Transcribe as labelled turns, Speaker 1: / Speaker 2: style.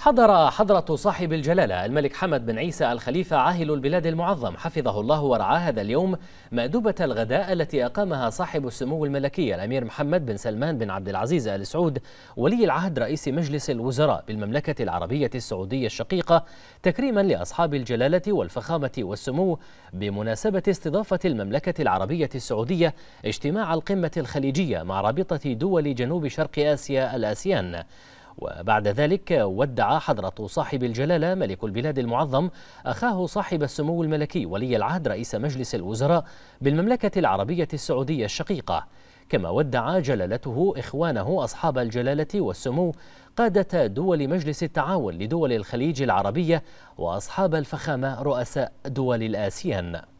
Speaker 1: حضر حضرة صاحب الجلالة الملك حمد بن عيسى الخليفة عاهل البلاد المعظم حفظه الله ورعاه هذا اليوم مأدوبة الغداء التي أقامها صاحب السمو الملكي الأمير محمد بن سلمان بن عبد العزيز آل سعود ولي العهد رئيس مجلس الوزراء بالمملكة العربية السعودية الشقيقة تكريما لأصحاب الجلالة والفخامة والسمو بمناسبة استضافة المملكة العربية السعودية اجتماع القمة الخليجية مع رابطة دول جنوب شرق آسيا الآسيان وبعد ذلك ودع حضرة صاحب الجلالة ملك البلاد المعظم أخاه صاحب السمو الملكي ولي العهد رئيس مجلس الوزراء بالمملكة العربية السعودية الشقيقة كما ودع جلالته إخوانه أصحاب الجلالة والسمو قادة دول مجلس التعاون لدول الخليج العربية وأصحاب الفخامة رؤساء دول الآسيان